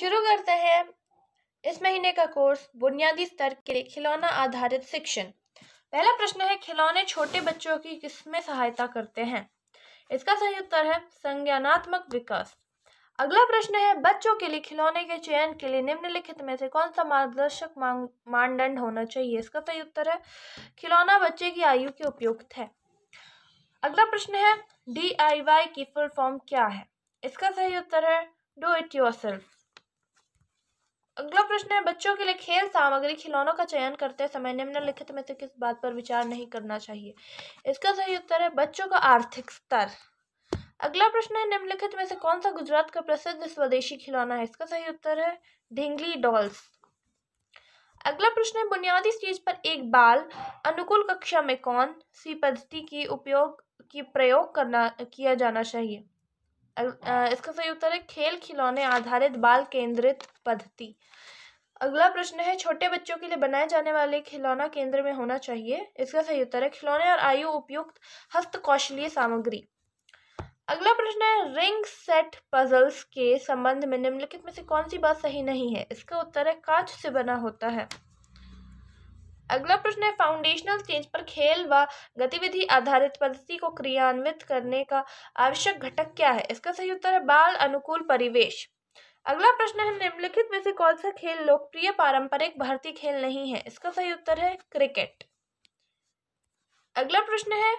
शुरू करते हैं इस महीने का कोर्स बुनियादी स्तर के लिए खिलौना आधारित शिक्षण पहला प्रश्न है खिलौने छोटे बच्चों की किसमें सहायता करते हैं इसका सही उत्तर है संज्ञानात्मक विकास अगला प्रश्न है बच्चों के लिए खिलौने के चयन के लिए निम्नलिखित में से कौन सा मार्गदर्शक मानदंड होना चाहिए इसका सही उत्तर है खिलौना बच्चे की आयु के उपयुक्त है अगला प्रश्न है डी की फुल फॉर्म क्या है इसका सही उत्तर है डू इट योर सेल्फ अगला प्रश्न है बच्चों के लिए खेल सामग्री खिलौनों का चयन करते समय निम्नलिखित में से किस बात पर विचार नहीं करना चाहिए इसका सही उत्तर है बच्चों का आर्थिक स्तर अगला प्रश्न है निम्नलिखित में से कौन सा गुजरात का प्रसिद्ध स्वदेशी खिलौना है इसका सही उत्तर है ढिंगली डॉल्स अगला प्रश्न है बुनियादी चीज पर एक बाल अनुकूल कक्षा में कौन सी पद्धति की उपयोग की प्रयोग करना किया जाना चाहिए इसका सही उत्तर है खेल खिलौने आधारित बाल केंद्रित पद्धति अगला प्रश्न है छोटे बच्चों के लिए बनाए जाने वाले खिलौना केंद्र में होना चाहिए इसका सही उत्तर है खिलौने और आयु उपयुक्त हस्तकौशलीय सामग्री अगला प्रश्न है रिंग सेट पजल्स के संबंध में निम्नलिखित में से कौन सी बात सही नहीं है इसका उत्तर है कांच से बना होता है अगला प्रश्न है फाउंडेशनल चेंज पर खेल व गतिविधि आधारित पद्धति को क्रियान्वित करने का आवश्यक घटक क्या है इसका सही उत्तर है बाल अनुकूल परिवेश अगला प्रश्न है निम्नलिखित में से कौन सा खेल लोकप्रिय पारंपरिक भारतीय खेल नहीं है इसका सही उत्तर है क्रिकेट अगला प्रश्न है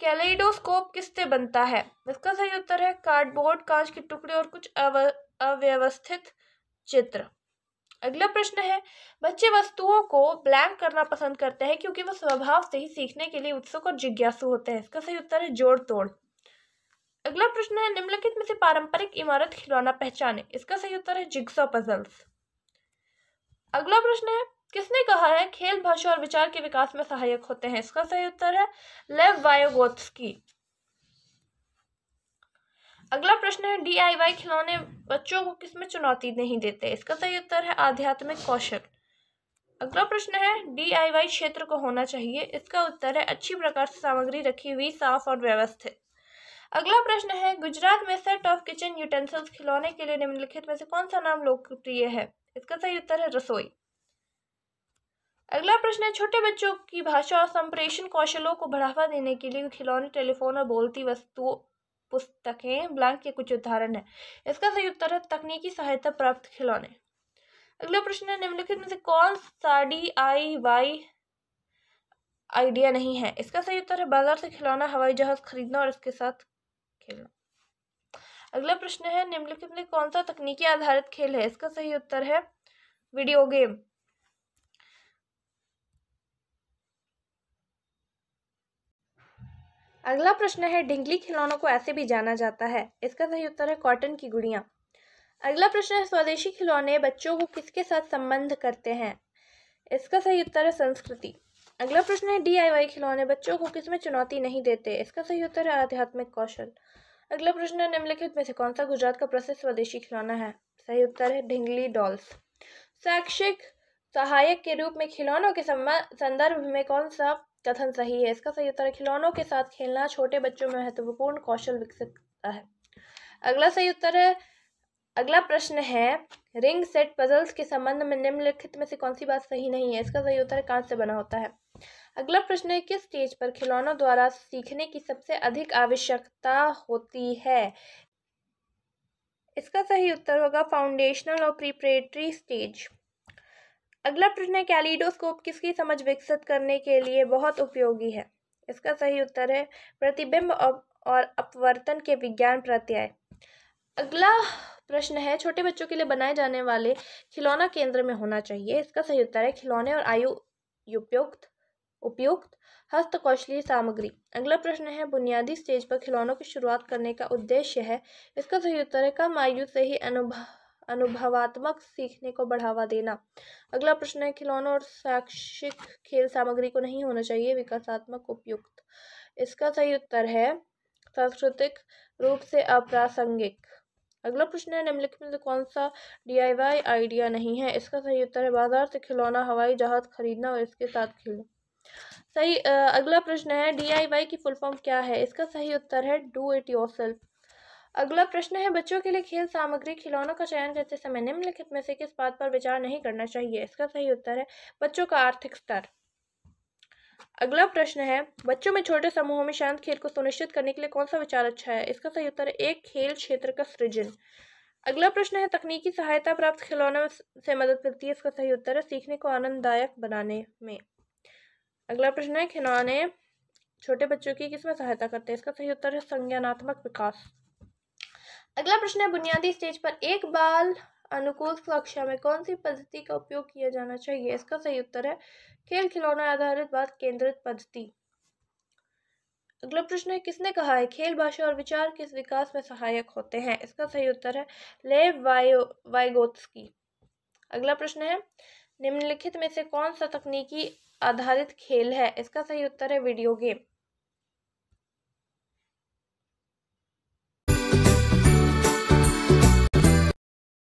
कैलेडोस्कोप किससे बनता है इसका सही उत्तर है कार्डबोर्ड कांच के टुकड़े और कुछ अव अव्यवस्थित चित्र अगला प्रश्न है बच्चे वस्तुओं को ब्लैंक करना पसंद करते हैं क्योंकि वो स्वभाव से ही सीखने के लिए उत्सुक और जिज्ञासु होते हैं इसका सही उत्तर है जोड़ तोड़ अगला प्रश्न है निम्नलिखित में से पारंपरिक इमारत खिलौना पहचाने इसका सही उत्तर है जिग्सो पजल्स अगला प्रश्न है किसने कहा है खेल भाषा और विचार के विकास में सहायक होते हैं इसका सही उत्तर है लेव वायोगोत्स्की अगला प्रश्न है डीआईवाई खिलौने बच्चों को किसमें चुनौती नहीं देते इसका सही तो उत्तर है आध्यात्मिक कौशल अगला प्रश्न है डीआईवाई क्षेत्र को होना चाहिए इसका उत्तर है अच्छी प्रकार से सामग्री रखी हुई साफ और व्यवस्थित अगला प्रश्न है गुजरात में सेट ऑफ किचन यूटेंसिल्स खिलौने के लिए निम्नलिखित में से कौन सा नाम लोकप्रिय है इसका सही तो उत्तर है रसोई अगला प्रश्न है छोटे बच्चों की भाषा और संप्रेषण कौशलों को बढ़ावा देने के लिए खिलौने टेलीफोन और बोलती वस्तुओं पुस्तकें ब्लैंक के कुछ उदाहरण है इसका सही उत्तर है तकनीकी सहायता प्राप्त खिलौने अगला प्रश्न है निम्नलिखित में से कौन सा डी आई वाई आइडिया नहीं है इसका सही उत्तर है बाजार से खिलौना हवाई जहाज खरीदना और इसके साथ खेलना अगला प्रश्न है निम्नलिखित में कौन सा तकनीकी आधारित खेल है इसका सही उत्तर है वीडियो गेम अगला प्रश्न है डिंगली खिलौनों को ऐसे भी जाना जाता है इसका सही उत्तर है कॉटन की गुड़िया अगला प्रश्न है स्वदेशी खिलौने बच्चों को किसके साथ संबंध करते हैं इसका सही उत्तर है संस्कृति अगला प्रश्न है डीआईवाई खिलौने बच्चों को किसमें चुनौती नहीं देते इसका सही उत्तर है आध्यात्मिक कौशल अगला प्रश्न है निम्नलिखित में से कौन सा गुजरात का प्रसिद्ध स्वदेशी खिलौना है सही उत्तर है ढिंगली डॉल्स शैक्षिक सहायक के रूप में खिलौनों के संदर्भ में कौन सा कथन सही है इसका सही उत्तर है खिलौनों के साथ खेलना छोटे बच्चों में महत्वपूर्ण कौशल विकसित करता है अगला सही उत्तर है अगला प्रश्न है रिंग सेट पजल्स के संबंध में निम्नलिखित में से कौन सी बात सही नहीं है इसका सही उत्तर कांच से बना होता है अगला प्रश्न है किस स्टेज पर खिलौनों द्वारा सीखने की सबसे अधिक आवश्यकता होती है इसका सही उत्तर होगा फाउंडेशनल और प्रिपरेटरी स्टेज अगला प्रश्न है कैलिडोस्कोप किसकी समझ विकसित करने के लिए बहुत उपयोगी है इसका सही उत्तर है प्रतिबिंब और अपवर्तन के विज्ञान प्रत्यय अगला प्रश्न है छोटे बच्चों के लिए बनाए जाने वाले खिलौना केंद्र में होना चाहिए इसका सही उत्तर है खिलौने और आयु उपयुक्त उपयुक्त हस्तकौशलीय सामग्री अगला प्रश्न है बुनियादी स्टेज पर खिलौनों की शुरुआत करने का उद्देश्य है इसका सही उत्तर है कम आयु से ही अनुभव अनुभवात्मक सीखने को बढ़ावा देना अगला प्रश्न है खिलौनों और शैक्षिक खेल सामग्री को नहीं होना चाहिए विकासात्मक उपयुक्त इसका सही उत्तर है सांस्कृतिक रूप से अप्रासंगिक अगला प्रश्न है निम्नलिखित में से कौन सा वाई आइडिया नहीं है इसका सही उत्तर है बाजार से खिलौना हवाई जहाज खरीदना और इसके साथ खेलना सही अगला प्रश्न है डी आई वाई की फुल फॉर्म क्या है इसका सही उत्तर है डू इट योर सेल्फ अगला प्रश्न है बच्चों के लिए खेल सामग्री खिलौनों का चयन करते समय निम्नलिखित में से किस बात पर विचार नहीं करना चाहिए इसका सही उत्तर है बच्चों का आर्थिक स्तर अगला प्रश्न है बच्चों में छोटे समूहों में शांत खेल को सुनिश्चित करने के लिए कौन सा विचार अच्छा है इसका सही उत्तर है एक खेल क्षेत्र का सृजन अगला प्रश्न है तकनीकी सहायता प्राप्त खिलौनों से मदद मिलती है इसका सही उत्तर है सीखने को आनंददायक बनाने में अगला प्रश्न है खिलौने छोटे बच्चों की किसमें सहायता करते हैं इसका सही उत्तर है संज्ञानात्मक विकास अगला प्रश्न है बुनियादी स्टेज पर एक बाल अनुकूल कक्षा में कौन सी पद्धति का उपयोग किया जाना चाहिए इसका सही उत्तर है खेल खिलौना आधारित बात केंद्रित पद्धति अगला प्रश्न है किसने कहा है खेल भाषा और विचार किस विकास में सहायक होते हैं इसका सही उत्तर है ले वायो अगला प्रश्न है निम्नलिखित में से कौन सा तकनीकी आधारित खेल है इसका सही उत्तर है वीडियो गेम